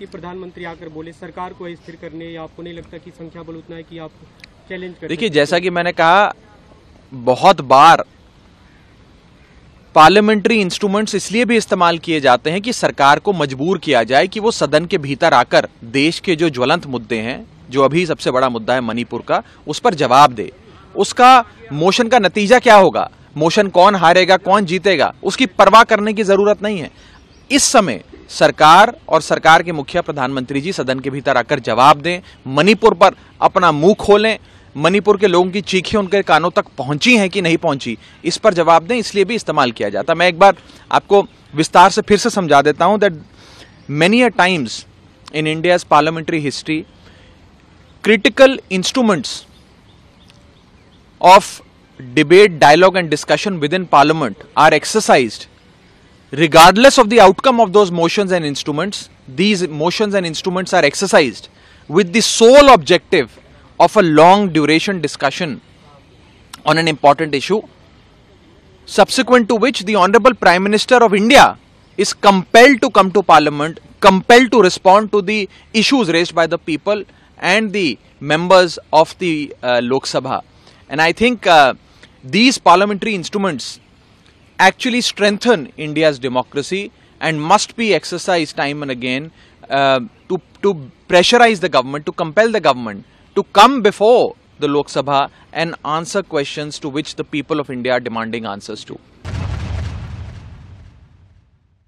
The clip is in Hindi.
कि प्रधानमंत्री आकर बोले सरकार को स्थिर करने या आपको नहीं लगता कि संख्या बल उतना है कि आप चैलेंज कर देखिए जैसा कि मैंने कहा बहुत बार पार्लियामेंट्री इंस्ट्रूमेंट्स इसलिए भी इस्तेमाल किए जाते हैं कि सरकार को मजबूर किया जाए कि वो सदन के भीतर आकर देश के जो ज्वलंत मुद्दे हैं जो अभी सबसे बड़ा मुद्दा है मणिपुर का उस पर जवाब दे उसका मोशन का नतीजा क्या होगा मोशन कौन हारेगा कौन जीतेगा उसकी परवाह करने की जरूरत नहीं है इस समय सरकार और सरकार के मुखिया प्रधानमंत्री जी सदन के भीतर आकर जवाब दें मणिपुर पर अपना मुंह खोलें मणिपुर के लोगों की चीखें उनके कानों तक पहुंची हैं कि नहीं पहुंची इस पर जवाब दें इसलिए भी इस्तेमाल किया जाता मैं एक बार आपको विस्तार से फिर से समझा देता हूं that many a times in India's parliamentary history critical instruments of debate dialogue and discussion within parliament are exercised regardless of the outcome of those motions and instruments, these motions and instruments are exercised with the sole objective of a long duration discussion on an important issue, subsequent to which the Honorable Prime Minister of India is compelled to come to Parliament, compelled to respond to the issues raised by the people and the members of the uh, Lok Sabha. And I think uh, these parliamentary instruments actually strengthen India's democracy and must be exercised time and again uh, to, to pressurize the government, to compel the government to come before the Lok Sabha and answer questions to which the people of India are demanding answers to.